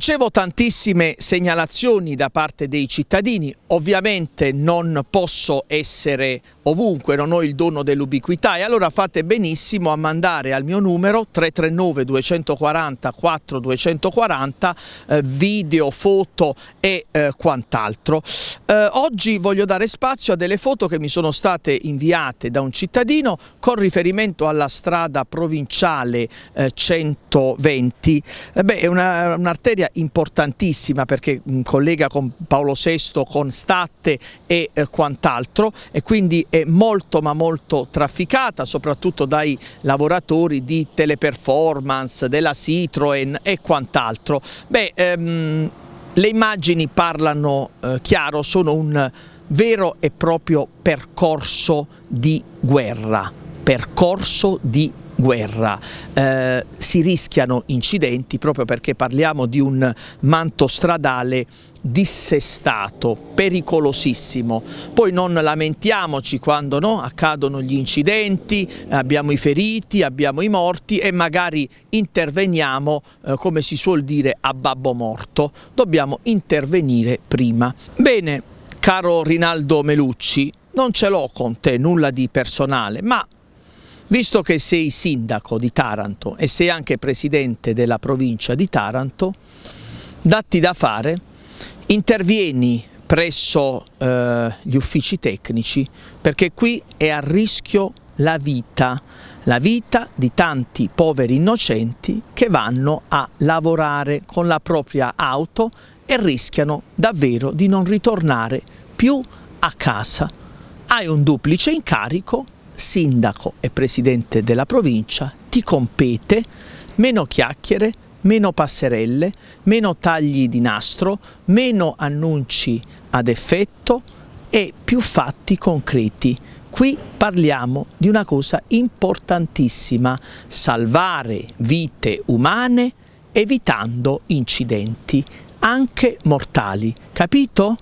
Ricevo tantissime segnalazioni da parte dei cittadini, ovviamente non posso essere ovunque, non ho il dono dell'ubiquità e allora fate benissimo a mandare al mio numero 339 240 4240 eh, video, foto e eh, quant'altro. Eh, oggi voglio dare spazio a delle foto che mi sono state inviate da un cittadino con riferimento alla strada provinciale 120. Eh, eh, beh, è un'arteria una importantissima perché collega con Paolo VI, con Statte e eh, quant'altro e quindi è molto ma molto trafficata soprattutto dai lavoratori di teleperformance, della Citroen e quant'altro. Beh, ehm, le immagini parlano eh, chiaro, sono un vero e proprio percorso di guerra, percorso di guerra guerra. Eh, si rischiano incidenti proprio perché parliamo di un manto stradale dissestato, pericolosissimo. Poi non lamentiamoci quando no, accadono gli incidenti, abbiamo i feriti, abbiamo i morti e magari interveniamo, eh, come si suol dire, a babbo morto. Dobbiamo intervenire prima. Bene, caro Rinaldo Melucci, non ce l'ho con te nulla di personale, ma Visto che sei sindaco di Taranto e sei anche presidente della provincia di Taranto, datti da fare, intervieni presso eh, gli uffici tecnici perché qui è a rischio la vita, la vita di tanti poveri innocenti che vanno a lavorare con la propria auto e rischiano davvero di non ritornare più a casa. Hai un duplice incarico sindaco e presidente della provincia, ti compete meno chiacchiere, meno passerelle, meno tagli di nastro, meno annunci ad effetto e più fatti concreti. Qui parliamo di una cosa importantissima, salvare vite umane evitando incidenti, anche mortali. Capito?